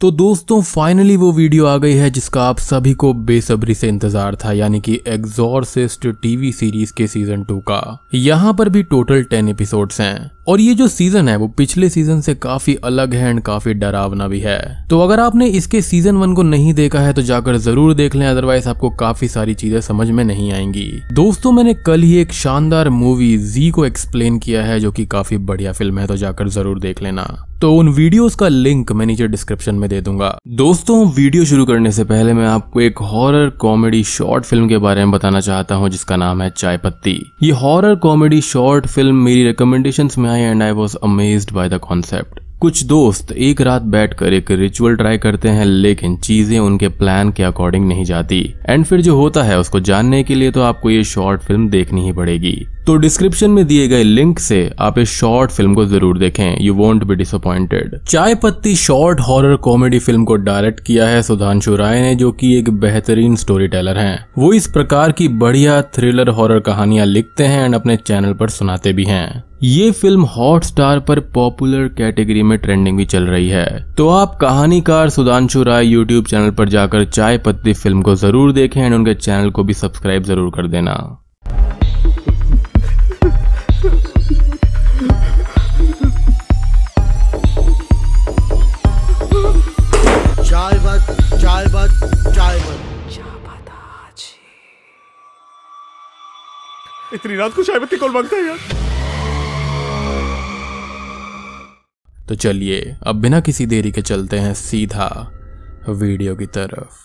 तो दोस्तों फाइनली वो वीडियो आ गई है जिसका आप सभी को बेसब्री से इंतजार था यानी कि एग्जॉर्सिस्ट टीवी सीरीज के सीजन टू का यहाँ पर भी टोटल टेन एपिसोड्स हैं और ये जो सीजन है वो पिछले सीजन से काफी अलग है एंड काफी डरावना भी है तो अगर आपने इसके सीजन वन को नहीं देखा है तो जाकर जरूर देख लें अदरवाइज आपको काफी सारी चीजें समझ में नहीं आएंगी दोस्तों मैंने कल ही एक शानदार मूवी जी को एक्सप्लेन किया है जो की काफी बढ़िया फिल्म है तो जाकर जरूर देख लेना तो उन वीडियोस का लिंक मैं नीचे डिस्क्रिप्शन में दे दूंगा दोस्तों वीडियो शुरू करने से पहले मैं आपको एक हॉरर कॉमेडी शॉर्ट फिल्म के बारे में बताना चाहता हूं जिसका नाम है चाय पत्ती ये हॉरर कॉमेडी शॉर्ट फिल्म मेरी रिकमेंडेशन में I and I was amazed by the concept कुछ दोस्त एक रात बैठकर एक रिचुअल ट्राई करते हैं लेकिन चीजें उनके प्लान के अकॉर्डिंग नहीं जाती एंड फिर जो होता है उसको जानने के लिए तो आपको ये शॉर्ट फिल्म देखनी ही पड़ेगी तो डिस्क्रिप्शन में दिए गए लिंक से आप इस शॉर्ट फिल्म को जरूर देखें you want B disappointed Chai Patti short horror comedy film को डायरेक्ट किया है सुधांशु राय ने जो कि एक बेहतरीन स्टोरी टेलर है वो इस प्रकार की बढ़िया थ्रिलर हॉरर कहानियां लिखते हैं एंड अपने चैनल पर सुनाते भी हैं ये फिल्म हॉटस्टार पर पॉपुलर कैटेगरी में ट्रेंडिंग भी चल रही है तो आप कहानीकार सुधांशु राय यूट्यूब चैनल पर जाकर चाय पत्ती फिल्म को जरूर देखें एंड उनके चैनल को भी सब्सक्राइब जरूर कर देना इतनी रात को शायद कौन मांगता है यार तो चलिए अब बिना किसी देरी के चलते हैं सीधा वीडियो की तरफ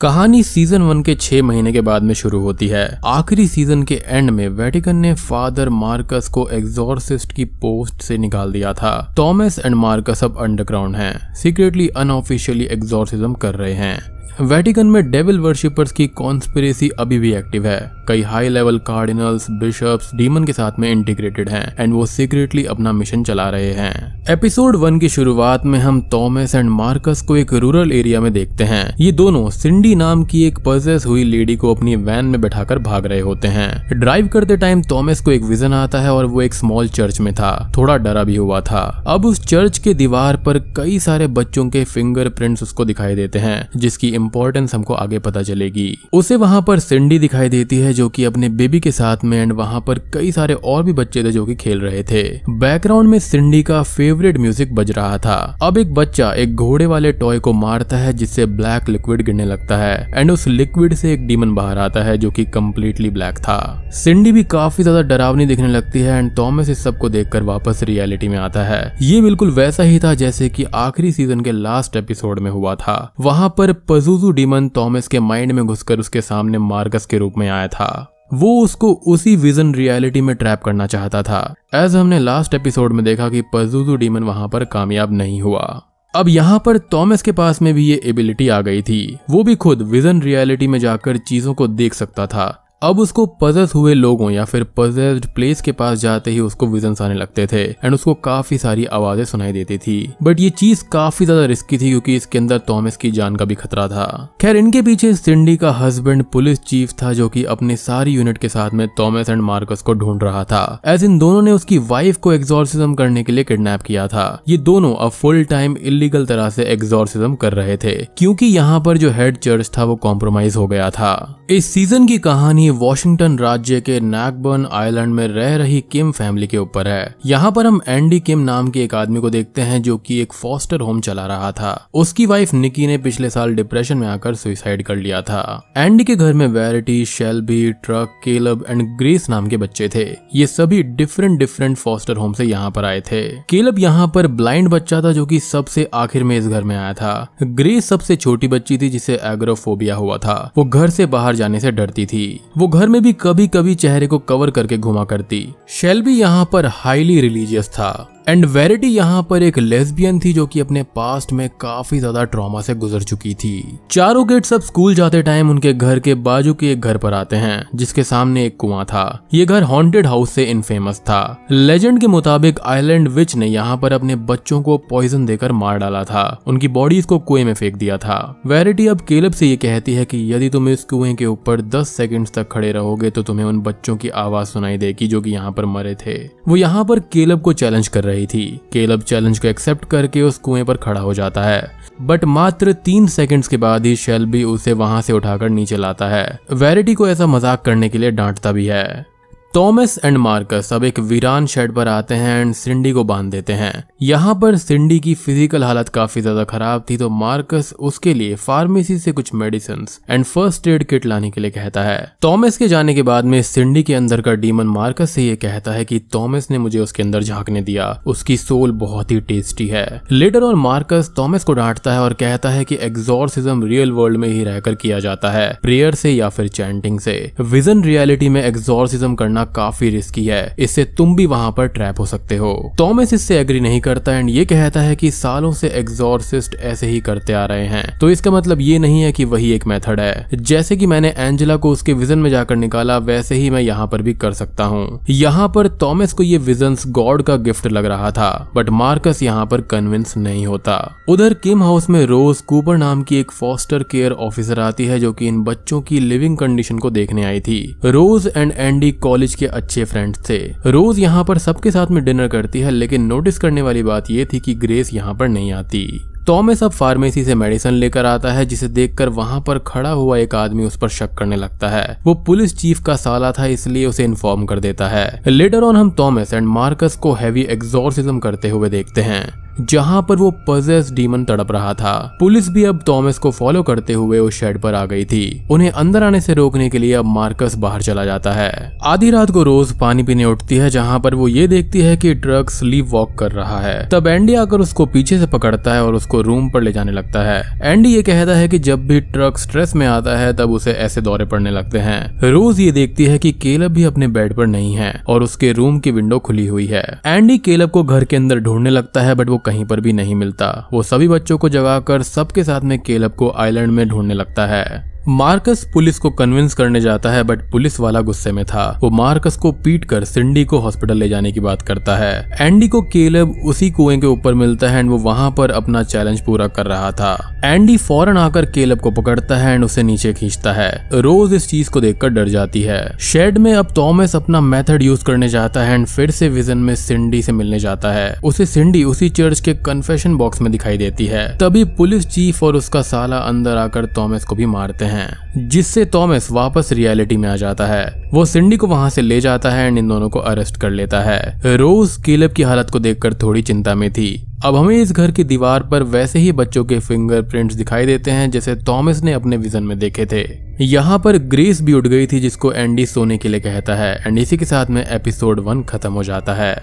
कहानी सीजन वन के छह महीने के बाद में शुरू होती है आखिरी सीजन के एंड में वेटिकन ने फादर मार्कस को एग्जॉर्सिस्ट की पोस्ट से निकाल दिया था थॉमस एंड मार्कस अब अंडरग्राउंड हैं, सीक्रेटली अनऑफिशियली एग्जॉर्सिज्म कर रहे हैं वेटिकन में डेविल वर्शिपर्स की कॉन्स्पिरेसी अभी भी एक्टिव है कई high level cardinals bishops demon के साथ में इंटीग्रेटेड हैं एंड वो सीक्रेटली अपना मिशन चला रहे हैं एपिसोड वन की शुरुआत में हम थॉमस एंड मार्कस को एक रूरल एरिया में देखते हैं ये दोनों सिंडी नाम की एक पजेस हुई लेडी को अपनी वैन में बैठा भाग रहे होते हैं ड्राइव करते टाइम थॉमस को एक विजन आता है और वो एक स्मॉल चर्च में था थोड़ा डरा भी हुआ था अब उस चर्च के दीवार पर कई सारे बच्चों के फिंगर उसको दिखाई देते हैं जिसकी इम्पोर्टेंस हमको आगे पता चलेगी उसे वहां पर सिंडी दिखाई देती है जो कि अपने बेबी के साथ में एंड वहां पर कई सारे और भी बच्चे थे जो कि खेल रहे थे बैकग्राउंड में सिंडी का फेवरेट म्यूजिक बज रहा था अब एक बच्चा एक घोड़े वाले टॉय को मारता है जिससे ब्लैक लिक्विड गिरने लगता है एंड उस लिक्विड से एक डीमन बाहर आता है जो की कम्प्लीटली ब्लैक था सिंडी भी काफी ज्यादा डरावनी दिखने लगती है एंड टॉमस इस सबको देखकर वापस रियलिटी में आता है ये बिल्कुल वैसा ही था जैसे की आखिरी सीजन के लास्ट एपिसोड में हुआ था वहां पर पज पाजुजू डीमन थॉमस के माइंड में घुसकर उसके सामने मार्गस के रूप में आया था वो उसको उसी विजन रियलिटी में ट्रैप करना चाहता था एज हमने लास्ट एपिसोड में देखा कि पजुजू डीमन वहां पर कामयाब नहीं हुआ अब यहाँ पर थॉमस के पास में भी ये एबिलिटी आ गई थी वो भी खुद विजन रियलिटी में जाकर चीजों को देख सकता था अब उसको पजस हुए लोगों या फिर पजस्ड प्लेस के पास जाते ही उसको विजन आने लगते थे एंड उसको काफी सारी आवाजें सुनाई देती थी बट ये चीज काफी ज्यादा रिस्की थी क्योंकि इसके अंदर थॉमस की जान का भी खतरा था खैर इनके पीछे सिंडी का हस्बैंड पुलिस चीफ था जो कि अपने सारी यूनिट के साथ में थॉमस एंड मार्कस को ढूंढ रहा था एज इन दोनों ने उसकी वाइफ को एग्जोरसिज्म करने के लिए किडनेप किया था ये दोनों अब फुल टाइम इलीगल तरह से एग्जोरसिज्म कर रहे थे क्योंकि यहाँ पर जो हेड चर्च था वो कॉम्प्रोमाइज हो गया था इस सीजन की कहानी कहानी वॉशिंगटन राज्य के नैकबर्न आइलैंड में रह रही किम फैमिली के ऊपर है यहाँ पर हम एंडी किम नाम के एक आदमी को देखते हैं जो कि एक फॉस्टर होम चला रहा था उसकी वाइफ निकी ने पिछले साल डिप्रेशन में आकर सुइसाइड कर लिया था एंडी के घर में Verity Shelby Truck Caleb and Grace नाम के बच्चे थे ये सभी डिफरेंट डिफरेंट फॉस्टर होम से यहाँ पर आए थे केलब यहाँ पर ब्लाइंड बच्चा था जो की सबसे आखिर में इस घर में आया था ग्रेस सबसे छोटी बच्ची थी जिसे एग्रोफोबिया हुआ था वो घर से बाहर जाने से डरती थी वो घर में भी कभी कभी चेहरे को कवर करके घुमा करती शेल्बी यहाँ पर हाईली रिलीजियस था एंड वेरिटी यहाँ पर एक लेस्बियन थी जो कि अपने पास्ट में काफी ज्यादा ट्रॉमा से गुजर चुकी थी चारों गेट सब स्कूल जाते टाइम उनके घर के बाजू के एक घर पर आते हैं जिसके सामने एक कुआं था ये घर हॉन्टेड हाउस से इनफेमस था लेजेंड के मुताबिक आइलैंड विच ने यहाँ पर अपने बच्चों को पॉइजन देकर मार डाला था उनकी बॉडीज को कुएं में फेंक दिया था वेरिटी अब केलब से ये कहती है की यदि तुम इस कुएं के ऊपर दस सेकेंड तक खड़े रहोगे तो तुम्हें उन बच्चों की आवाज सुनाई देगी जो की यहाँ पर मरे थे वो यहाँ पर केलब को चैलेंज कर रहे रही थी केलब चैलेंज को एक्सेप्ट करके उस कुएं पर खड़ा हो जाता है बट मात्र तीन सेकंड्स के बाद ही शेल्बी उसे वहां से उठाकर नीचे लाता है वेरिटी को ऐसा मजाक करने के लिए डांटता भी है टॉमस एंड मार्कस अब एक वीरान शेड पर आते हैं एंड सिंडी को बांध देते हैं यहाँ पर सिंडी की फिजिकल हालत काफी ज्यादा खराब थी तो मार्कस उसके लिए फार्मेसी से कुछ medicine and first aid kit लाने के लिए कहता है टॉमस के जाने के बाद में सिंडी के अंदर का डीमन मार्कस से ये कहता है कि टॉमस ने मुझे उसके अंदर झांकने दिया उसकी सोल बहुत ही टेस्टी है लेटर और मार्कस टॉमस को डांटता है और कहता है कि एग्जॉर्सिज्म रियल वर्ल्ड में ही रहकर किया जाता है प्रेयर से या फिर चैंटिंग से विजन रियलिटी में एग्जॉर्सिज्म करना करना काफी रिस्की है इससे तुम भी वहां पर ट्रैप हो सकते हो टॉमस इससे एग्री नहीं करता एंड ये कहता है कि सालों से एग्जॉर्सिस्ट ऐसे ही करते आ रहे हैं तो इसका मतलब ये नहीं है कि वही एक मेथड है जैसे कि मैंने एंजेला को उसके विजन में जाकर निकाला वैसे ही मैं यहाँ पर भी कर सकता हूँ यहाँ पर टॉमस को ये विजन गॉड का गिफ्ट लग रहा था बट मार्कस यहाँ पर कन्विंस नहीं होता उधर किम हाउस में रोज कूपर नाम की एक फॉस्टर केयर ऑफिसर आती है जो कि इन बच्चों की लिविंग कंडीशन को देखने आई थी रोज एंड एंडी कॉलेज के अच्छे फ्रेंड थे रोज यहाँ पर सबके साथ में डिनर करती है लेकिन नोटिस करने वाली बात यह थी कि ग्रेस यहाँ पर नहीं आती टॉमस अब फार्मेसी से मेडिसिन लेकर आता है जिसे देखकर वहां पर खड़ा हुआ एक आदमी उस पर शक करने लगता है वो पुलिस चीफ का साला था इसलिए उसे इन्फॉर्म कर देता है लेटर ऑन हम टॉमस एंड मार्कस को हैवी एग्जॉर्सिज्म करते हुए देखते हैं जहां पर वो पजेस डीमन तड़प रहा था पुलिस भी अब टॉमस को फॉलो करते हुए उस शेड पर आ गई थी उन्हें अंदर आने से रोकने के लिए अब मार्कस बाहर चला जाता है आधी रात को रोज पानी पीने उठती है जहां पर वो ये देखती है कि ड्रग्स स्लीप वॉक कर रहा है तब एंडी आकर उसको पीछे से पकड़ता है और उसको को रूम पर ले जाने लगता है एंडी ये कहता है कि जब भी ट्रक स्ट्रेस में आता है तब उसे ऐसे दौरे पड़ने लगते हैं रोज ये देखती है कि केलब भी अपने बेड पर नहीं है और उसके रूम की विंडो खुली हुई है एंडी केलब को घर के अंदर ढूंढने लगता है बट वो कहीं पर भी नहीं मिलता वो सभी बच्चों को जगाकर सबके साथ में केलब को आइलैंड में ढूंढने लगता है मार्कस पुलिस को कन्विंस करने जाता है बट पुलिस वाला गुस्से में था वो मार्कस को पीट कर सिंडी को हॉस्पिटल ले जाने की बात करता है एंडी को केलब उसी कुएं के ऊपर मिलता है एंड वो वहां पर अपना चैलेंज पूरा कर रहा था एंडी फौरन आकर केलब को पकड़ता है एंड उसे नीचे खींचता है रोज इस चीज को देखकर डर जाती है शेड में अब थॉमस अपना मेथड यूज करने जाता है एंड फिर से विजन में सिंडी से मिलने जाता है उसे सिंडी उसी चर्च के कन्फेशन बॉक्स में दिखाई देती है तभी पुलिस चीफ और उसका साला अंदर आकर थॉमस को भी मारते हैं हैं जिससे थॉमस वापस रियलिटी में आ जाता है वो सिंडी को वहां से ले जाता है एंड इन दोनों को अरेस्ट कर लेता है रोज केलब की हालत को देखकर थोड़ी चिंता में थी अब हमें इस घर की दीवार पर वैसे ही बच्चों के फिंगरप्रिंट्स दिखाई देते हैं जैसे थॉमस ने अपने विजन में देखे थे यहाँ पर ग्रेस भी उठ गई थी जिसको एंडी सोने के लिए कहता है एंड इसी के साथ में एपिसोड वन खत्म हो जाता है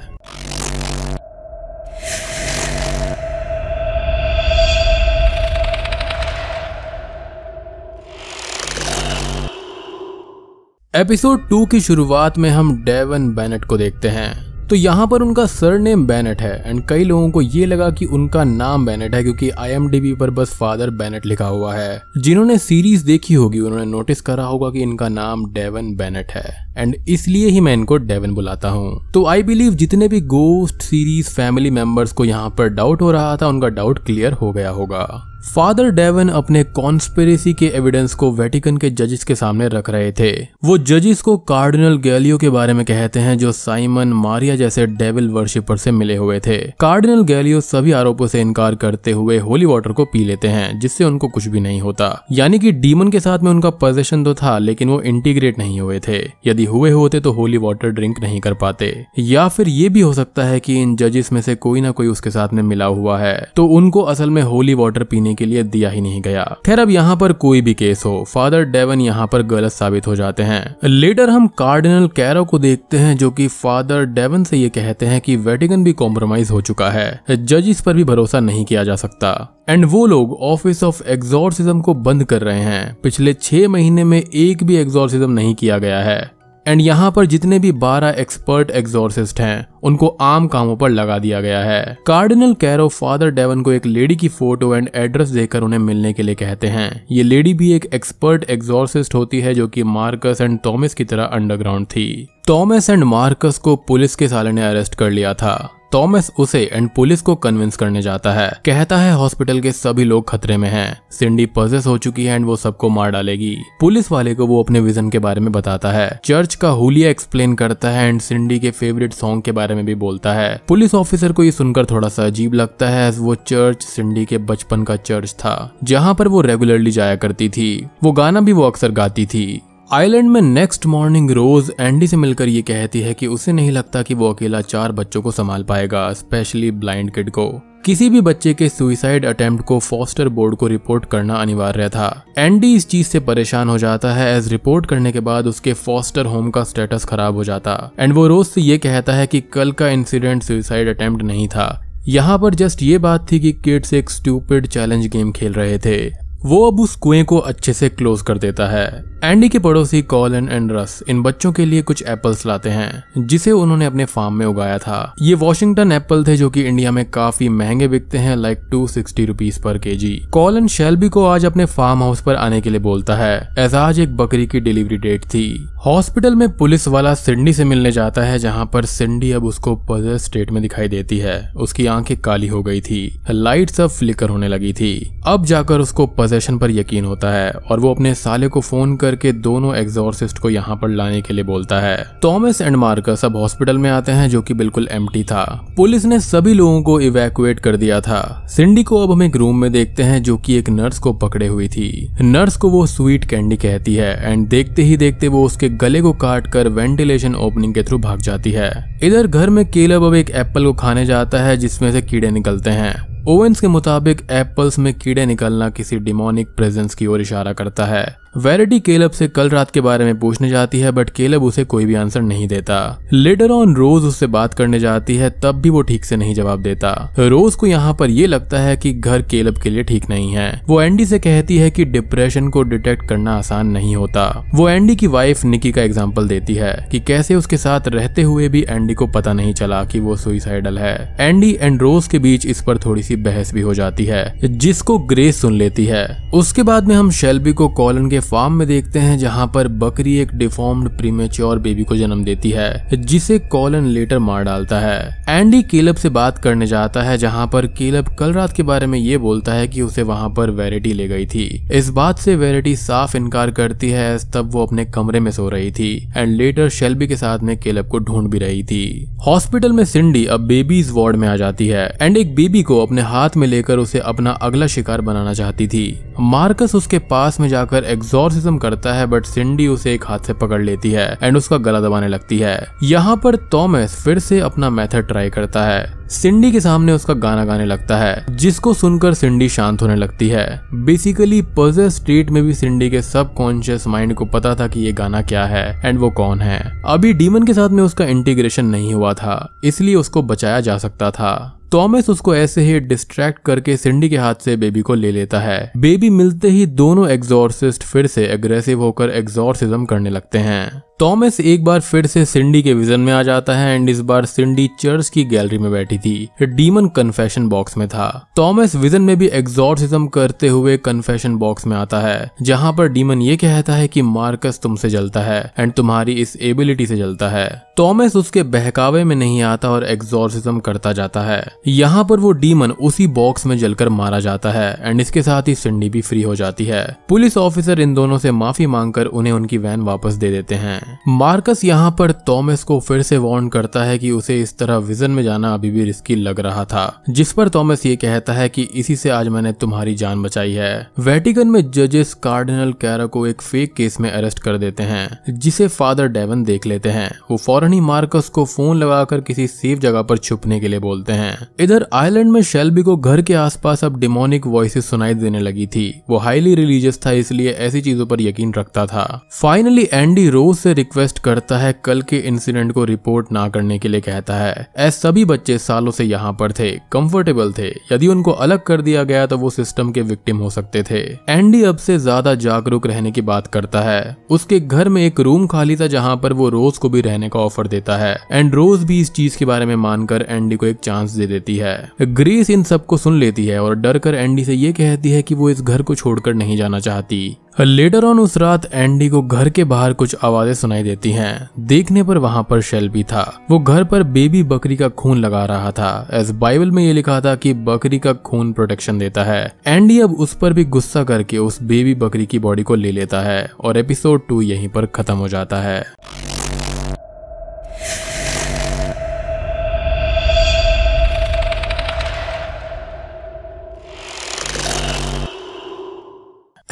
एपिसोड टू की शुरुआत में हम डेवन बैनेट को देखते हैं तो यहाँ पर उनका सर नेम बैनेट है एंड कई लोगों को ये लगा कि उनका नाम बैनेट है क्योंकि आई पर बस फादर बैनेट लिखा हुआ है जिन्होंने सीरीज देखी होगी उन्होंने नोटिस करा होगा कि इनका नाम डेवन बैनेट है एंड इसलिए ही मैं इनको डेवन बुलाता हूँ तो आई बिलीव जितने भी गोस्ट सीरीज फैमिली मेंबर्स को यहाँ पर डाउट हो रहा था उनका डाउट क्लियर हो गया होगा फादर डेवन अपने कॉन्स्पेरेसी के एविडेंस को वेटिकन के जजेस के सामने रख रहे थे वो जजेस को कार्डिनल गैलियो के बारे में कहते हैं जो साइमन मारिया जैसे डेविल वर्शिपर से मिले हुए थे कार्डिनल गैलियो सभी आरोपों से इनकार करते हुए होली वाटर को पी लेते हैं जिससे उनको कुछ भी नहीं होता यानी कि डीमन के साथ में उनका पोजेशन तो था लेकिन वो इंटीग्रेट नहीं हुए थे यदि हुए होते तो होली वाटर ड्रिंक नहीं कर पाते या फिर ये भी हो सकता है कि इन जजेस में से कोई ना कोई उसके साथ में मिला हुआ है तो उनको असल में होली वाटर पीने के लिए दिया ही नहीं गया खैर अब यहाँ पर कोई भी केस हो फादर डेवन यहाँ पर गलत साबित हो जाते हैं लेटर हम कार्डिनल कैरो को देखते हैं जो कि फादर डेवन से ये कहते हैं कि वेटिकन भी कॉम्प्रोमाइज हो चुका है जजिस पर भी भरोसा नहीं किया जा सकता एंड वो लोग ऑफिस ऑफ एग्जॉर्सिज्म को बंद कर रहे हैं पिछले छह महीने में एक भी एग्जॉर्सिज्म नहीं किया गया है एंड यहाँ पर जितने भी 12 एक्सपर्ट एग्जोर्सिस्ट हैं उनको आम कामों पर लगा दिया गया है कार्डिनल कैरो फादर डेवन को एक लेडी की फोटो एंड एड्रेस देकर उन्हें मिलने के लिए कहते हैं ये लेडी भी एक एक्सपर्ट एग्जॉर्सिस्ट होती है जो कि मार्कस एंड थॉमस की तरह अंडरग्राउंड थी थॉमस एंड मार्कस को पुलिस के साले ने अरेस्ट कर लिया था थॉमस उसे एंड पुलिस को कन्विंस करने जाता है कहता है हॉस्पिटल के सभी लोग खतरे में हैं सिंडी पजेस हो चुकी है एंड वो सबको मार डालेगी पुलिस वाले को वो अपने विजन के बारे में बताता है चर्च का हुलिया एक्सप्लेन करता है एंड सिंडी के फेवरेट सॉन्ग के बारे में भी बोलता है पुलिस ऑफिसर को ये सुनकर थोड़ा सा अजीब लगता है वो चर्च सिंडी के बचपन का चर्च था जहाँ पर वो रेगुलरली जाया करती थी वो गाना भी वो अक्सर गाती थी आइलैंड में नेक्स्ट मॉर्निंग रोज एंडी से मिलकर ये कहती है कि उसे नहीं लगता कि वो अकेला चार बच्चों को संभाल पाएगा स्पेशली ब्लाइंड किड को किसी भी बच्चे के सुइसाइड अटेम्प्ट को फॉस्टर बोर्ड को रिपोर्ट करना अनिवार्य था एंडी इस चीज से परेशान हो जाता है एज रिपोर्ट करने के बाद उसके फॉस्टर होम का स्टेटस खराब हो जाता एंड वो रोज से ये कहता है कि कल का इंसिडेंट सुइसाइड अटेम्प्ट नहीं था यहाँ पर जस्ट ये बात थी कि किड्स एक स्टूपिड चैलेंज गेम खेल रहे थे वो अब उस कुएं को अच्छे से क्लोज कर देता है एंडी के पड़ोसी कॉलन एंड रस इन बच्चों के लिए कुछ एप्पल्स लाते हैं जिसे उन्होंने अपने फार्म में उगाया था ये वॉशिंगटन एप्पल थे जो कि इंडिया में काफी महंगे बिकते हैं like to sixty rupees per के जी कॉलन शेल्बी को आज अपने फार्म हाउस पर आने के लिए बोलता है एजाज एक बकरी की डिलीवरी डेट थी हॉस्पिटल में पुलिस वाला सिंडी से मिलने जाता है जहाँ पर सिंडी अब उसको पजर स्टेट में दिखाई देती है उसकी आंखें काली हो गई थी लाइट सब फ्लिकर होने लगी थी अब जाकर उसको पजेशन पर यकीन होता है और वो अपने साले को फोन कर करके दोनों एग्जॉर्सिस्ट को यहाँ पर लाने के लिए बोलता है थॉमस एंड मार्कस अब हॉस्पिटल में आते हैं जो कि बिल्कुल एम था पुलिस ने सभी लोगों को इवेकुएट कर दिया था सिंडी को अब हम एक रूम में देखते हैं जो कि एक नर्स को पकड़े हुई थी नर्स को वो स्वीट कैंडी कहती है एंड देखते ही देखते वो उसके गले को काट कर वेंटिलेशन ओपनिंग के थ्रू भाग जाती है इधर घर में केलब अब एक एप्पल को खाने जाता है जिसमें से कीड़े निकलते हैं ओवेंस के मुताबिक एप्पल्स में कीड़े निकलना किसी डिमोनिक प्रेजेंस की ओर इशारा करता है वेरिटी केलब से कल रात के बारे में पूछने जाती है बट केलब उसे कोई भी आंसर नहीं देता लेटर ऑन रोज उससे बात करने जाती है तब भी वो ठीक से नहीं जवाब देता रोज को यहाँ पर ये लगता है कि घर केलब के लिए ठीक नहीं है वो एंडी से कहती है कि डिप्रेशन को डिटेक्ट करना आसान नहीं होता वो एंडी की वाइफ निकी का एग्जाम्पल देती है कि कैसे उसके साथ रहते हुए भी एंडी को पता नहीं चला कि वो सुइसाइडल है एंडी एंड रोज के बीच इस पर थोड़ी सी बहस भी हो जाती है जिसको ग्रेस सुन लेती है उसके बाद में हम शेल्बी को कॉलन के फार्म में देखते हैं जहां पर बकरी एक डिफॉर्म्ड प्रीमेच्योर बेबी को जन्म देती है जिसे कॉलन लेटर मार डालता है एंडी केलब से बात करने जाता है जहां पर केलब कल रात के बारे में ये बोलता है कि उसे वहां पर वेरिटी ले गई थी इस बात से वेरिटी साफ इनकार करती है तब वो अपने कमरे में सो रही थी एंड लेटर शेल्बी के साथ में केलब को ढूंढ भी रही थी हॉस्पिटल में सिंडी अब बेबीज वार्ड में आ जाती है एंड एक बेबी को अपने हाथ में लेकर उसे अपना अगला शिकार बनाना चाहती थी मार्कस उसके पास में जाकर एग्ज एक्सोरसिज्म करता है बट सिंडी उसे एक हाथ से पकड़ लेती है एंड उसका गला दबाने लगती है यहाँ पर थॉमस फिर से अपना मेथड ट्राई करता है सिंडी के सामने उसका गाना गाने लगता है जिसको सुनकर सिंडी शांत होने लगती है बेसिकली पजल स्ट्रीट में भी सिंडी के सब कॉन्शियस माइंड को पता था कि ये गाना क्या है एंड वो कौन है अभी डीमन के साथ में उसका इंटीग्रेशन नहीं हुआ था इसलिए उसको बचाया जा सकता था थॉमस उसको ऐसे ही डिस्ट्रैक्ट करके सिंडी के हाथ से बेबी को ले लेता है बेबी मिलते ही दोनों एग्जॉर्सिस्ट फिर से एग्रेसिव होकर एग्जॉर्सिज्म करने लगते हैं थॉमस एक बार फिर से सिंडी के विजन में आ जाता है एंड इस बार सिंडी चर्च की गैलरी में बैठी थी डीमन कन्फेशन बॉक्स में था थॉमस विजन में भी एग्जॉर्सिज्म करते हुए कन्फेशन बॉक्स में आता है जहां पर डीमन ये कहता है कि मार्कस तुमसे जलता है एंड तुम्हारी इस एबिलिटी से जलता है थॉमस उसके बहकावे में नहीं आता और एग्जॉर्सिज्म करता जाता है यहाँ पर वो डीमन उसी बॉक्स में जलकर मारा जाता है एंड इसके साथ ही सिंडी भी फ्री हो जाती है पुलिस ऑफिसर इन दोनों से माफी मांगकर उन्हें उनकी वैन वापस दे देते हैं मार्कस यहाँ पर थॉमस को फिर से वार्न करता है कि उसे इस तरह विजन में जाना अभी भी रिस्की लग रहा था जिस पर थॉमस ये कहता है की इसी से आज मैंने तुम्हारी जान बचाई है वेटिकन में जजेस कार्डिनल कैरा को एक फेक केस में अरेस्ट कर देते हैं जिसे फादर डेवन देख लेते हैं वो फौरन ही मार्कस को फोन लगाकर किसी सेफ जगह पर छुपने के लिए बोलते हैं इधर आयरलैंड में शेल्बी को घर के आसपास अब डिमोनिक वॉइसेस सुनाई देने लगी थी वो हाईली रिलीजियस था इसलिए ऐसी चीजों पर यकीन रखता था फाइनली एंडी रोज से रिक्वेस्ट करता है कल के इंसिडेंट को रिपोर्ट ना करने के लिए कहता है ऐसे सभी बच्चे सालों से यहाँ पर थे कंफर्टेबल थे यदि उनको अलग कर दिया गया तो वो सिस्टम के विक्टिम हो सकते थे एंडी अब से ज्यादा जागरूक रहने की बात करता है उसके घर में एक रूम खाली था जहाँ पर वो रोज को भी रहने का ऑफर देता है एंड रोज भी इस चीज के बारे में मानकर एंडी को एक चांस दे देता देती है ग्रीस इन सबको सुन लेती है और डर कर एंडी से ये कहती है कि वो इस घर को छोड़कर नहीं जाना चाहती लेटर ऑन उस रात एंडी को घर के बाहर कुछ आवाजें सुनाई देती हैं। देखने पर वहां पर भी था वो घर पर बेबी बकरी का खून लगा रहा था एस बाइबल में ये लिखा था कि बकरी का खून प्रोटेक्शन देता है एंडी अब उस पर भी गुस्सा करके उस बेबी बकरी की बॉडी को ले लेता है और एपिसोड टू यहीं पर खत्म हो जाता है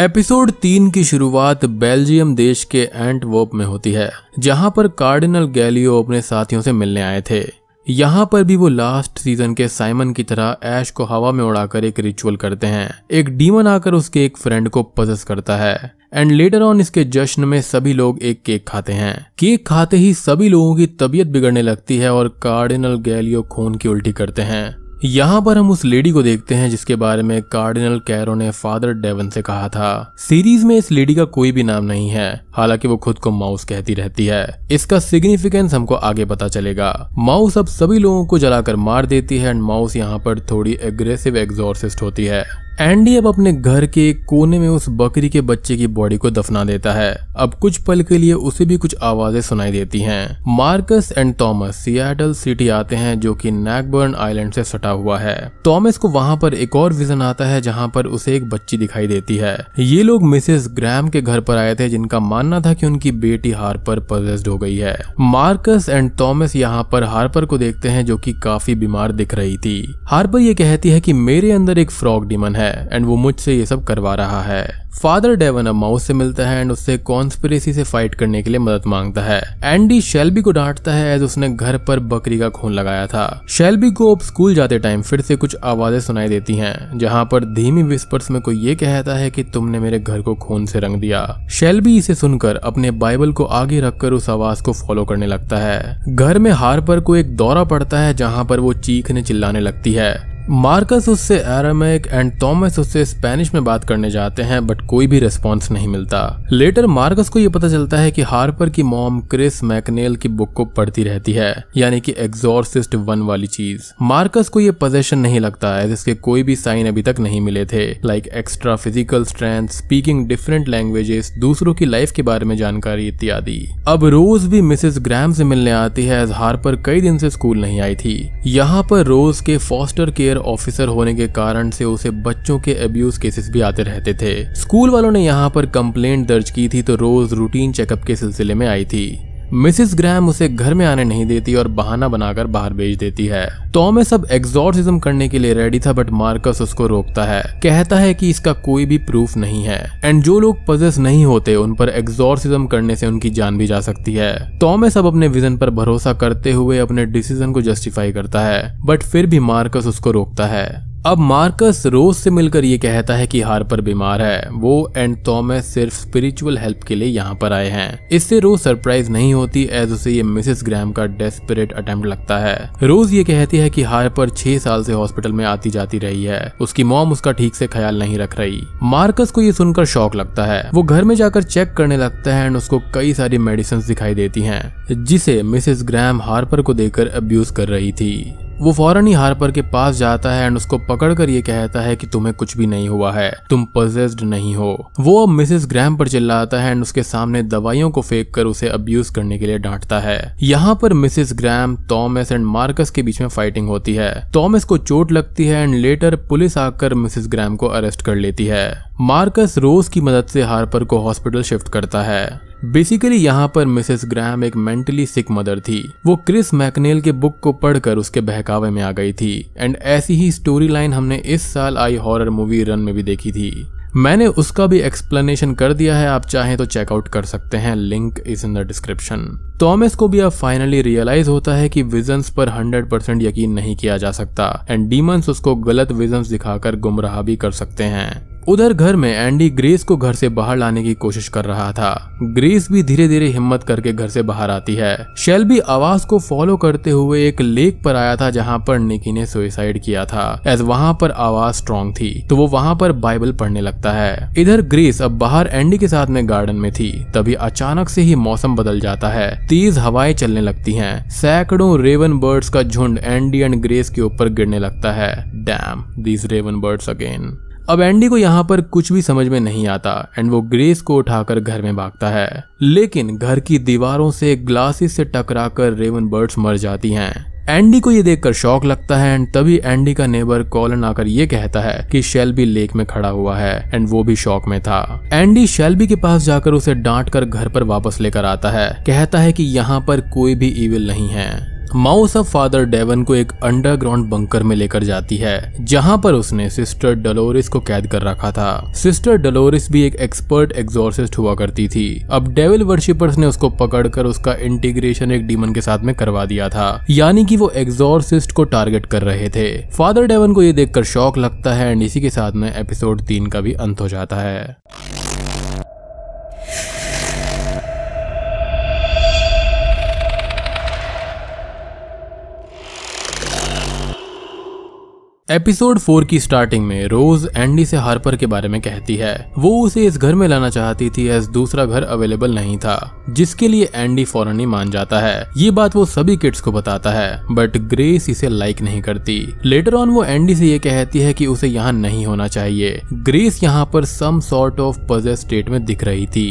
एपिसोड तीन की शुरुआत बेल्जियम देश के एंट में होती है जहां पर कार्डिनल गैलियो अपने साथियों से मिलने आए थे यहाँ पर भी वो लास्ट सीजन के साइमन की तरह ऐश को हवा में उड़ाकर एक रिचुअल करते हैं एक डीमन आकर उसके एक फ्रेंड को पजस करता है एंड लेटर ऑन इसके जश्न में सभी लोग एक केक खाते हैं केक खाते ही सभी लोगों की तबीयत बिगड़ने लगती है और कार्डिनल गैलियो खून की उल्टी करते हैं यहाँ पर हम उस लेडी को देखते हैं जिसके बारे में कार्डिनल कैरो ने फादर डेवन से कहा था सीरीज में इस लेडी का कोई भी नाम नहीं है हालांकि वो खुद को माउस कहती रहती है इसका सिग्निफिकेंस हमको आगे पता चलेगा माउस अब सभी लोगों को जलाकर मार देती है एंड माउस यहाँ पर थोड़ी एग्रेसिव एग्जोरसिस्ट होती है एंडी अब अपने घर के कोने में उस बकरी के बच्चे की बॉडी को दफना देता है अब कुछ पल के लिए उसे भी कुछ आवाजें सुनाई देती हैं। Marcus and Thomas Seattle city आते हैं जो कि नैकबर्न आइलैंड से सटा हुआ है थॉमस को वहां पर एक और विजन आता है जहां पर उसे एक बच्ची दिखाई देती है ये लोग मिसेस ग्राम के घर पर आए थे जिनका मानना था की उनकी बेटी हार्पर पर हो गई है मार्कस एंड थॉमस यहाँ पर हार्पर को देखते हैं जो की काफी बीमार दिख रही थी हार्पर ये कहती है की मेरे अंदर एक फ्रॉग डिमन है एंड वो मुझसे ये सब करवा रहा है फादर डेवन अब माउस से मिलता है एंड उससे कॉन्स्पिरेसी से फाइट करने के लिए मदद मांगता है एंडी शेल्बी को डांटता है एज उसने घर पर बकरी का खून लगाया था शेल्बी को अब स्कूल जाते टाइम फिर से कुछ आवाजें सुनाई देती हैं जहां पर धीमी विस्पर्स में कोई ये कहता है कि तुमने मेरे घर को खून से रंग दिया शेल्बी इसे सुनकर अपने बाइबल को आगे रखकर उस आवाज को फॉलो करने लगता है घर में हार पर को एक दौरा पड़ता है जहाँ पर वो चीखने चिल्लाने लगती है मार्कस उससे एरामिक एंड थॉमस उससे स्पेनिश में बात करने जाते हैं बट कोई भी रिस्पॉन्स नहीं मिलता लेटर मार्कस को यह पता चलता है कि हार्पर की मॉम क्रिस मैकनेल की बुक को पढ़ती रहती है यानी कि एग्जॉर्सिस्ट वन वाली चीज मार्कस को यह पोजेशन नहीं लगता है जिसके कोई भी साइन अभी तक नहीं मिले थे like extra physical strength speaking different languages दूसरों की लाइफ के बारे में जानकारी इत्यादि अब रोज भी मिसेस ग्राम से मिलने आती है एज हार्पर कई दिन से स्कूल नहीं आई थी यहाँ पर रोज के फॉस्टर केयर ऑफिसर होने के कारण से उसे बच्चों के अब्यूज केसेस भी आते रहते थे स्कूल वालों ने यहाँ पर कंप्लेंट दर्ज की थी तो रोज रूटीन चेकअप के सिलसिले में आई थी मिसिस ग्रैम उसे घर में आने नहीं देती और बहाना बनाकर बाहर भेज देती है तो में सब एग्जॉर्सिज्म करने के लिए रेडी था बट मार्कस उसको रोकता है कहता है कि इसका कोई भी प्रूफ नहीं है एंड जो लोग पजेस नहीं होते उन पर एग्जॉर्सिज्म करने से उनकी जान भी जा सकती है टॉम सब अपने विजन पर भरोसा करते हुए अपने डिसीजन को जस्टिफाई करता है बट फिर भी मार्कस उसको रोकता है अब मार्कस रोज से मिलकर ये कहता है कि हार्पर बीमार है वो एंड थॉमस सिर्फ स्पिरिचुअल हेल्प के लिए यहाँ पर आए हैं इससे रोज सरप्राइज नहीं होती एज उसे ये मिसेस ग्राम का डेस्परेट अटेम्प्ट लगता है रोज ये कहती है कि हार्पर छह साल से हॉस्पिटल में आती जाती रही है उसकी मॉम उसका ठीक से ख्याल नहीं रख रही मार्कस को ये सुनकर शौक लगता है वो घर में जाकर चेक करने लगता है एंड उसको कई सारी मेडिसिन दिखाई देती है जिसे मिसेस ग्राम हार्पर को देकर अब्यूज कर रही थी वो फौरन ही हार्पर के पास जाता है एंड उसको पकड़ कर ये कहता है कि तुम्हें कुछ भी नहीं हुआ है तुम पजेस्ड नहीं हो वो अब मिसेस ग्रैम पर चिल्लाता है एंड उसके सामने दवाइयों को फेंक कर उसे अब्यूज करने के लिए डांटता है यहाँ पर Mrs Graham Thomas and Marcus के बीच में फाइटिंग होती है थॉमस को चोट लगती है एंड लेटर पुलिस आकर मिसेस ग्रैम को अरेस्ट कर लेती है मार्कस रोज की मदद से हार्पर को हॉस्पिटल शिफ्ट करता है बेसिकली यहाँ पर मिसेस ग्राहम एक मेंटली सिक मदर थी वो क्रिस मैकनेल के बुक को पढ़कर उसके बहकावे में आ गई थी एंड ऐसी ही स्टोरी लाइन हमने इस साल आई हॉरर मूवी रन में भी देखी थी मैंने उसका भी एक्सप्लेनेशन कर दिया है आप चाहें तो चेकआउट कर सकते हैं link is in the description Thomas को भी अब फाइनली रियलाइज होता है कि विजन्स पर 100% यकीन नहीं किया जा सकता एंड डीमंस उसको गलत विजन्स दिखाकर गुमराह भी कर सकते हैं उधर घर में एंडी ग्रेस को घर से बाहर लाने की कोशिश कर रहा था ग्रेस भी धीरे धीरे हिम्मत करके घर से बाहर आती है शेल भी आवाज को फॉलो करते हुए एक लेक पर आया था जहाँ पर निकी ने सुसाइड किया था एज वहां पर आवाज स्ट्रॉन्ग थी तो वो वहां पर बाइबल पढ़ने लगता है इधर ग्रेस अब बाहर एंडी के साथ में गार्डन में थी तभी अचानक से ही मौसम बदल जाता है तेज हवाएं चलने लगती है सैकड़ों रेवन बर्ड्स का झुंड एंडी एंड ग्रेस के ऊपर गिरने लगता है damn these raven birds again अब एंडी को यहाँ पर कुछ भी समझ में नहीं आता एंड वो ग्रेस को उठाकर घर में भागता है लेकिन घर की दीवारों से ग्लासेस से टकराकर रेवन बर्ड्स मर जाती हैं एंडी को ये देखकर शौक लगता है एंड तभी एंडी का नेबर कॉलन आकर ये कहता है कि शेल्बी लेक में खड़ा हुआ है एंड वो भी शौक में था एंडी शेल्बी के पास जाकर उसे डांट कर घर पर वापस लेकर आता है कहता है कि यहाँ पर कोई भी इविल नहीं है माउस अब फादर डेवन को एक अंडरग्राउंड बंकर में लेकर जाती है जहां पर उसने सिस्टर डलोरिस को कैद कर रखा था सिस्टर डलोरिस भी एक एक्सपर्ट एग्जोरसिस्ट हुआ करती थी अब डेविल वर्शिपर्स ने उसको पकड़कर उसका इंटीग्रेशन एक डीमन के साथ में करवा दिया था यानी कि वो एग्जोरसिस्ट को टारगेट कर रहे थे फादर डेवन को ये देखकर शौक लगता है एंड इसी के साथ में एपिसोड तीन का भी अंत हो जाता है एपिसोड फोर की स्टार्टिंग में रोज एंडी से हार्पर के बारे में कहती है वो उसे इस घर में लाना चाहती थी एस दूसरा घर अवेलेबल नहीं था जिसके लिए एंडी फौरन ही मान जाता है ये बात वो सभी किड्स को बताता है बट ग्रेस इसे लाइक नहीं करती लेटर ऑन वो एंडी से ये कहती है कि उसे यहाँ नहीं होना चाहिए ग्रेस यहाँ पर सम सॉर्ट ऑफ पजे स्टेट में दिख रही थी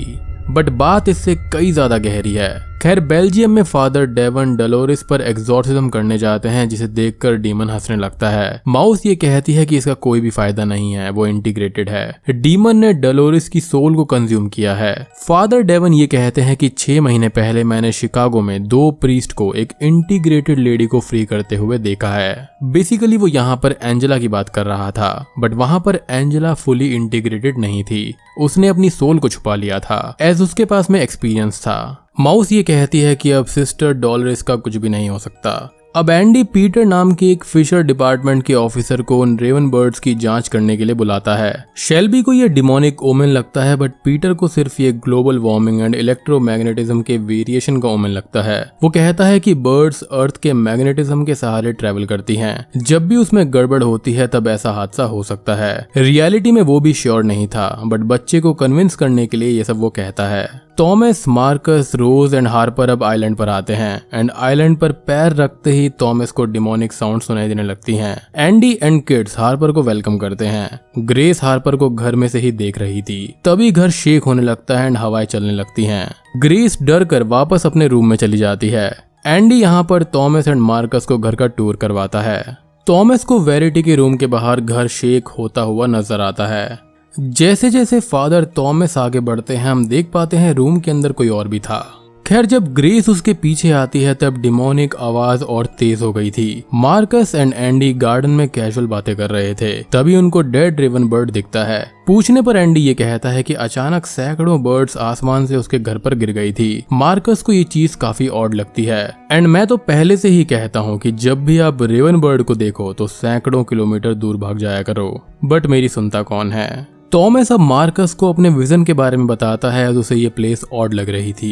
बट बात इससे कई ज्यादा गहरी है खैर बेल्जियम में फादर डेवन डलोरिस पर एग्जॉर्सिज्म करने जाते हैं जिसे देखकर डीमन हंसने लगता है माउस ये कहती है कि इसका कोई भी फायदा नहीं है वो इंटीग्रेटेड है डीमन ने डलोरिस की सोल को कंज्यूम किया है फादर डेवन ये कहते हैं कि छह महीने पहले मैंने शिकागो में दो प्रीस्ट को एक इंटीग्रेटेड लेडी को फ्री करते हुए देखा है बेसिकली वो यहाँ पर एंजेला की बात कर रहा था बट वहाँ पर एंजेला फुली इंटीग्रेटेड नहीं थी उसने अपनी सोल को छुपा लिया था एज उसके पास में एक्सपीरियंस था माउस ये कहती है कि अब सिस्टर डॉलर इसका कुछ भी नहीं हो सकता अब एंडी पीटर नाम के एक फिशर डिपार्टमेंट के ऑफिसर को उन रेवन बर्ड्स की जांच करने के लिए बुलाता है शेल्बी को यह डिमोनिक ओमेन लगता है बट पीटर को सिर्फ ये ग्लोबल वार्मिंग एंड इलेक्ट्रोमैग्नेटिज्म के वेरिएशन का ओमेन लगता है वो कहता है कि बर्ड्स अर्थ के मैग्नेटिज्म के सहारे ट्रेवल करती है जब भी उसमें गड़बड़ होती है तब ऐसा हादसा हो सकता है रियलिटी में वो भी श्योर नहीं था बट बच्चे को कन्विंस करने के लिए ये सब वो कहता है Thomas Marcus Rose and Harper अब आइलैंड पर आते हैं एंड आइलैंड पर पैर रखते ही टॉमस को डिमोनिक साउंड सुनाई देने लगती हैं एंडी एंड किड्स हार्पर को वेलकम करते हैं ग्रेस हार्पर को घर में से ही देख रही थी तभी घर शेक होने लगता है एंड हवाएं चलने लगती हैं ग्रेस डर कर वापस अपने रूम में चली जाती है एंडी यहाँ पर थॉमस एंड मार्कस को घर का टूर करवाता है थॉमस को वेरिटी के रूम के बाहर घर शेक होता हुआ नजर आता है जैसे जैसे फादर थॉमस आगे बढ़ते हैं हम देख पाते हैं रूम के अंदर कोई और भी था खैर जब ग्रेस उसके पीछे आती है तब डिमोनिक आवाज और तेज हो गई थी मार्कस एंड एंडी गार्डन में कैजुअल बातें कर रहे थे तभी उनको डेड रिवन बर्ड दिखता है पूछने पर एंडी ये कहता है कि अचानक सैकड़ों बर्ड्स आसमान से उसके घर पर गिर गई थी मार्कस को ये चीज काफी ऑड लगती है एंड मैं तो पहले से ही कहता हूँ कि जब भी आप रेवन बर्ड को देखो तो सैकड़ों किलोमीटर दूर भाग जाया करो बट मेरी सुनता कौन है टॉमस अब मार्कस को अपने विजन के बारे में बताता है उसे ये प्लेस ऑड लग रही थी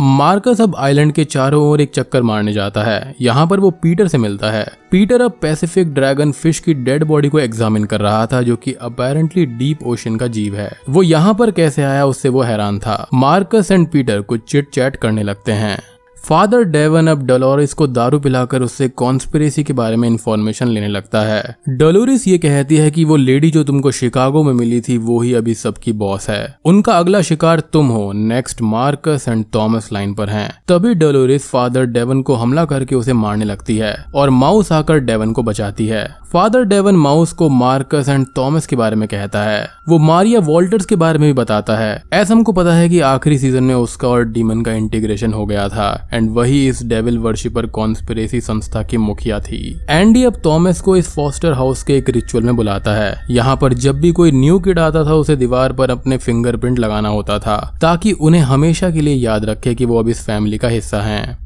मार्कस अब आइलैंड के चारों ओर एक चक्कर मारने जाता है यहाँ पर वो पीटर से मिलता है पीटर अब पैसिफिक ड्रैगन फिश की डेड बॉडी को एग्जामिन कर रहा था जो कि अपेरेंटली डीप ओशन का जीव है वो यहाँ पर कैसे आया उससे वो हैरान था मार्कस एंड पीटर कुछ चिट चैट करने लगते हैं फादर डेवन अब डोलोरिस को दारू पिलाकर उससे कॉन्स्पिरेसी के बारे में इंफॉर्मेशन लेने लगता है डोलोरिस ये कहती है कि वो लेडी जो तुमको शिकागो में मिली थी वो ही अभी सबकी बॉस है उनका अगला शिकार तुम हो next Marcus and Thomas line पर हैं तभी डोलोरिस फादर डेवन को हमला करके उसे मारने लगती है और माउस आकर डेवन को बचाती है फादर डेवन माउस को मार्कस एंड थॉमस के बारे में कहता है वो मारिया वॉल्टर्स के बारे में भी बताता है ऐसा हमको पता है कि आखिरी सीजन में उसका और डीमन का इंटीग्रेशन हो गया था एंड वही इस डेविल वर्शिपर कॉन्स्पिरेसी संस्था की मुखिया थी एंडी अब थॉमस को इस फॉस्टर हाउस के एक रिचुअल में बुलाता है यहाँ पर जब भी कोई न्यू किड आता था उसे दीवार पर अपने फिंगरप्रिंट लगाना होता था ताकि उन्हें हमेशा के लिए याद रखे कि वो अब इस फैमिली का हिस्सा हैं।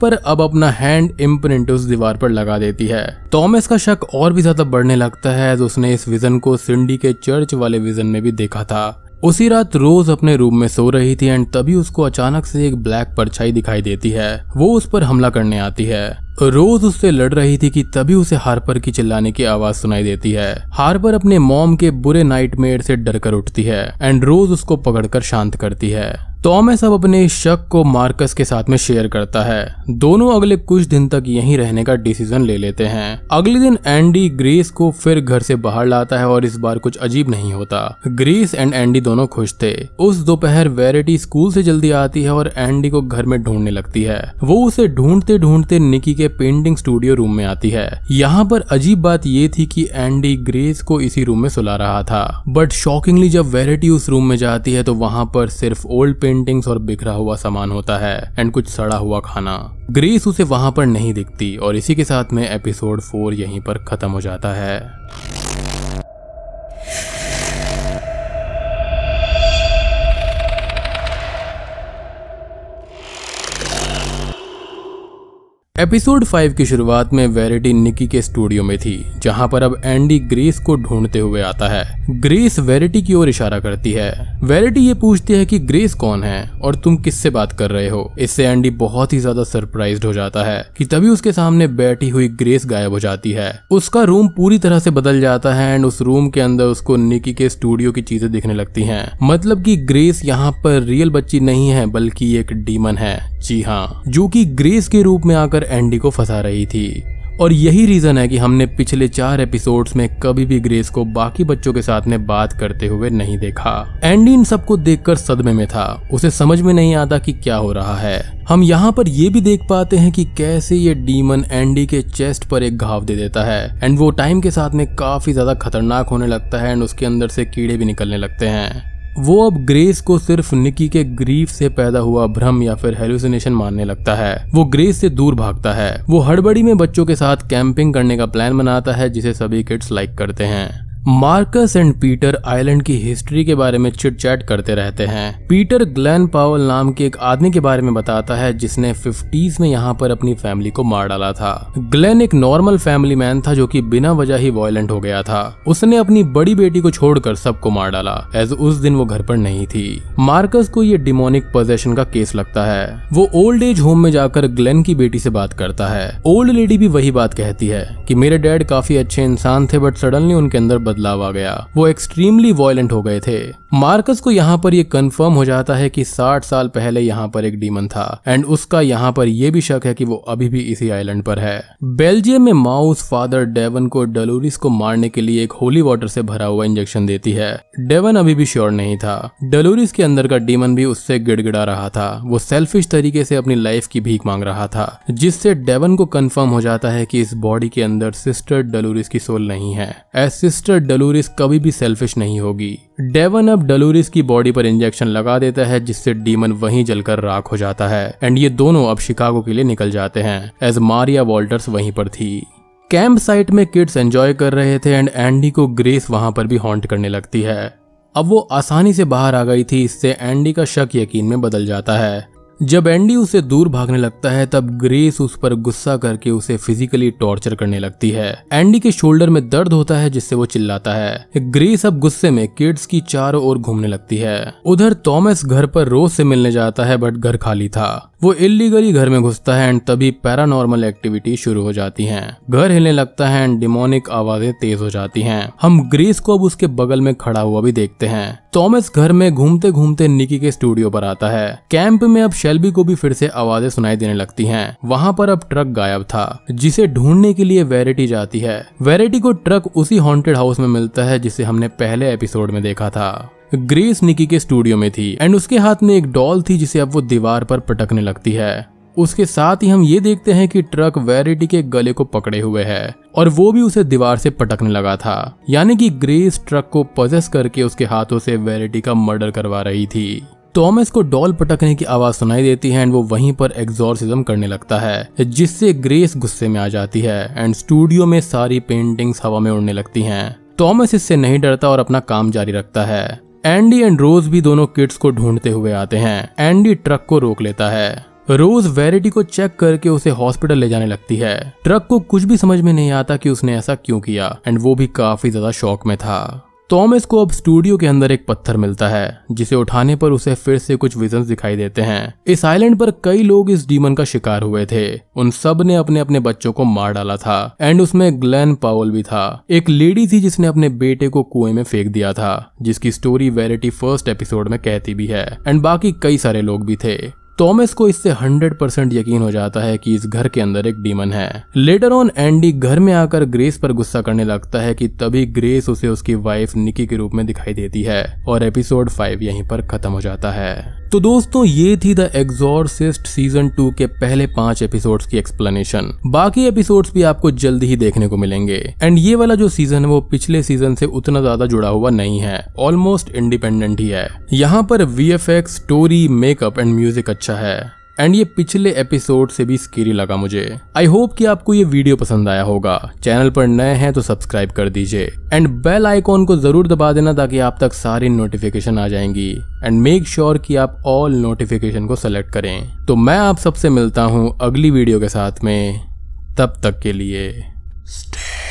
पर अब अपना हैंड इम्प्रिंट उस दीवार पर लगा देती है थॉमस का शक और भी ज्यादा बढ़ने लगता है उसने इस विजन को सिंडी के चर्च वाले विजन में भी देखा था उसी रात रोज अपने रूम में सो रही थी एंड तभी उसको अचानक से एक ब्लैक परछाई दिखाई देती है वो उस पर हमला करने आती है रोज उससे लड़ रही थी कि तभी उसे हार्पर की चिल्लाने की आवाज सुनाई देती है हार्पर अपने मॉम के बुरे नाइटमेयर से डरकर उठती है एंड रोज उसको पकड़कर शांत करती है टॉमस सब अपने शक को मार्कस के साथ में शेयर करता है दोनों अगले कुछ दिन तक यहीं रहने का डिसीजन ले लेते हैं अगले दिन एंडी ग्रीस को फिर घर से बाहर लाता है और इस बार कुछ अजीब नहीं होता ग्रेस एंड एंडी दोनों खुश थे उस दोपहर वेरिटी स्कूल से जल्दी आती है और एंडी को घर में ढूंढने लगती है वो उसे ढूंढते ढूंढते निकी के पेंटिंग स्टूडियो रूम में आती है यहाँ पर अजीब बात ये थी की एंडी ग्रेस को इसी रूम में सुला रहा था बट शॉकिंगली जब वेरिटी उस रूम में जाती है तो वहां पर सिर्फ ओल्ड पेंटिंग्स और बिखरा हुआ सामान होता है एंड कुछ सड़ा हुआ खाना ग्रीस उसे वहां पर नहीं दिखती और इसी के साथ में एपिसोड फोर यहीं पर खत्म हो जाता है एपिसोड फाइव की शुरुआत में वेरिटी निकी के स्टूडियो में थी जहां पर अब एंडी ग्रीस को ढूंढते हुए आता है ग्रीस वेरिटी की ओर इशारा करती है वेरिटी ये पूछती है कि ग्रीस कौन है और तुम किससे बात कर रहे हो इससे एंडी बहुत ही ज्यादा सरप्राइज हो जाता है कि तभी उसके सामने बैठी हुई ग्रेस गायब हो जाती है उसका रूम पूरी तरह से बदल जाता है एंड उस रूम के अंदर उसको निकी के स्टूडियो की चीजें दिखने लगती है मतलब की ग्रेस यहाँ पर रियल बच्ची नहीं है बल्कि एक डीमन है जी हाँ जो की ग्रेस के रूप में आकर एंडी को फंसा रही थी और यही रीज़न है कि हमने पिछले चार एपिसोड्स में कभी भी ग्रेस को बाकी बच्चों के साथ में बात करते हुए नहीं देखा एंडी इन सबको देखकर सदमे में था उसे समझ में नहीं आता कि क्या हो रहा है हम यहाँ पर ये भी देख पाते हैं कि कैसे ये डीमन एंडी के चेस्ट पर एक घाव दे देता है एंड वो टाइम के साथ में काफी ज्यादा खतरनाक होने लगता है एंड उसके अंदर से कीड़े भी निकलने लगते हैं वो अब ग्रेस को सिर्फ निकी के ग्रीफ से पैदा हुआ भ्रम या फिर हेलुसिनेशन मानने लगता है वो ग्रेस से दूर भागता है वो हड़बड़ी में बच्चों के साथ कैंपिंग करने का प्लान बनाता है जिसे सभी किड्स लाइक करते हैं मार्कस एंड पीटर आइलैंड की हिस्ट्री के बारे में चिट चैट करते रहते हैं पीटर ग्लैन पावल नाम के एक आदमी के बारे में बताता है जिसने फिफ्टीज में यहाँ पर अपनी फैमिली को मार डाला था ग्लैन एक नॉर्मल फैमिली मैन था जो कि बिना वजह ही वॉयलेंट हो गया था उसने अपनी बड़ी बेटी को छोड़कर सबको मार डाला एज उस दिन वो घर पर नहीं थी मार्कस को ये डिमोनिक पोजेशन का केस लगता है वो ओल्ड एज होम में जाकर ग्लैन की बेटी से बात करता है ओल्ड लेडी भी वही बात कहती है की मेरे डैड काफी अच्छे इंसान थे बट सडनली उनके अंदर बदलाव आ गया वो एक्सट्रीमली वॉयलेंट हो गए थे मार्कस को यहाँ पर ये कंफर्म हो जाता है कि 60 साल पहले यहाँ पर एक डीमन था एंड उसका यहाँ पर यह भी शक है कि वो अभी भी इसी आइलैंड पर है बेल्जियम में माउस फादर डेवन को डलोरिस को मारने के लिए एक होली वाटर से भरा हुआ इंजेक्शन देती है डेवन अभी भी श्योर नहीं था डलोरिस के अंदर का डीमन भी उससे गिड़गिड़ा रहा था वो सेल्फिश तरीके से अपनी लाइफ की भीख मांग रहा था जिससे डेवन को कंफर्म हो जाता है कि इस बॉडी के अंदर सिस्टर डलोरिस की सोल नहीं है एज सिस्टर डलोरिस कभी भी सेल्फिश नहीं होगी डेवन अब डलोरिस की बॉडी पर इंजेक्शन लगा देता है जिससे डीमन वहीं जलकर राख हो जाता है एंड ये दोनों अब शिकागो के लिए निकल जाते हैं एज मारिया वॉल्टर्स वहीं पर थी कैंप साइट में किड्स एंजॉय कर रहे थे एंड एंडी को ग्रेस वहां पर भी हॉन्ट करने लगती है अब वो आसानी से बाहर आ गई थी इससे एंडी का शक यकीन में बदल जाता है जब एंडी उसे दूर भागने लगता है तब ग्रेस उस पर गुस्सा करके उसे फिजिकली टॉर्चर करने लगती है एंडी के शोल्डर में दर्द होता है जिससे वो चिल्लाता है ग्रेस अब गुस्से में किड्स की चारों ओर घूमने लगती है उधर थॉमस घर पर रोज से मिलने जाता है बट घर खाली था वो इलीगली घर में घुसता है एंड तभी पैरानॉर्मल एक्टिविटी शुरू हो जाती है घर हिलने लगता है एंड डिमोनिक आवाजें तेज हो जाती हैं हम ग्रीस को अब उसके बगल में खड़ा हुआ भी देखते हैं टॉमस घर में घूमते घूमते निकी के स्टूडियो पर आता है कैंप में अब शेल्बी को भी फिर से आवाजें सुनाई देने लगती हैं। वहां पर अब ट्रक गायब था जिसे ढूंढने के लिए वेरिटी जाती है वेरिटी को ट्रक उसी हॉन्टेड हाउस में मिलता है जिसे हमने पहले एपिसोड में देखा था ग्रेस निकी के स्टूडियो में थी एंड उसके हाथ में एक डॉल थी जिसे अब वो दीवार पर पटकने लगती है उसके साथ ही हम ये देखते हैं कि ट्रक वेरिटी के गले को पकड़े हुए है और वो भी उसे दीवार से पटकने लगा था यानी कि ग्रेस ट्रक को पजेस करके उसके हाथों से वेरिटी का मर्डर करवा रही थी टॉमस को डॉल पटकने की आवाज सुनाई देती है एंड वो वहीं पर एग्जॉर्सिज्म करने लगता है जिससे ग्रेस गुस्से में आ जाती है एंड स्टूडियो में सारी पेंटिंग्स हवा में उड़ने लगती हैं टॉमस इससे नहीं डरता और अपना काम जारी रखता है एंडी एंड रोज भी दोनों किड्स को ढूंढते हुए आते हैं एंडी ट्रक को रोक लेता है रोज वेरिटी को चेक करके उसे हॉस्पिटल ले जाने लगती है ट्रक को कुछ भी समझ में नहीं आता कि उसने ऐसा क्यों किया एंड वो भी काफी ज्यादा शौक में था थॉमस को अब स्टूडियो के अंदर एक पत्थर मिलता है जिसे उठाने पर उसे फिर से कुछ विजन दिखाई देते हैं इस आइलैंड पर कई लोग इस डीमन का शिकार हुए थे उन सब ने अपने अपने बच्चों को मार डाला था एंड उसमें ग्लैन पावल भी था एक लेडी थी जिसने अपने बेटे को कुएं में फेंक दिया था जिसकी स्टोरी वेरिटी फर्स्ट एपिसोड में कहती भी है एंड बाकी कई सारे लोग भी थे थॉमस को इससे 100 परसेंट यकीन हो जाता है कि इस घर के अंदर एक डीमन है लेटर ऑन एंडी घर में आकर ग्रेस पर गुस्सा करने लगता है कि तभी ग्रेस उसे उसकी वाइफ निकी के रूप में दिखाई देती है और एपिसोड फाइव यहीं पर खत्म हो जाता है तो दोस्तों ये थी द एग्जॉर्सिस्ट सीजन टू के पहले पांच एपिसोड्स की एक्सप्लेनेशन बाकी एपिसोड्स भी आपको जल्द ही देखने को मिलेंगे एंड ये वाला जो सीजन है वो पिछले सीजन से उतना ज्यादा जुड़ा हुआ नहीं है ऑलमोस्ट इंडिपेंडेंट ही है यहाँ पर वी स्टोरी मेकअप एंड म्यूजिक अच्छा अच्छा है एंड ये पिछले एपिसोड से भी स्केरी लगा मुझे आई होप कि आपको ये वीडियो पसंद आया होगा चैनल पर नए हैं तो सब्सक्राइब कर दीजिए एंड बेल आइकॉन को जरूर दबा देना ताकि आप तक सारी नोटिफिकेशन आ जाएंगी एंड मेक श्योर कि आप ऑल नोटिफिकेशन को सेलेक्ट करें तो मैं आप सबसे मिलता हूँ अगली वीडियो के साथ में तब तक के लिए Stay.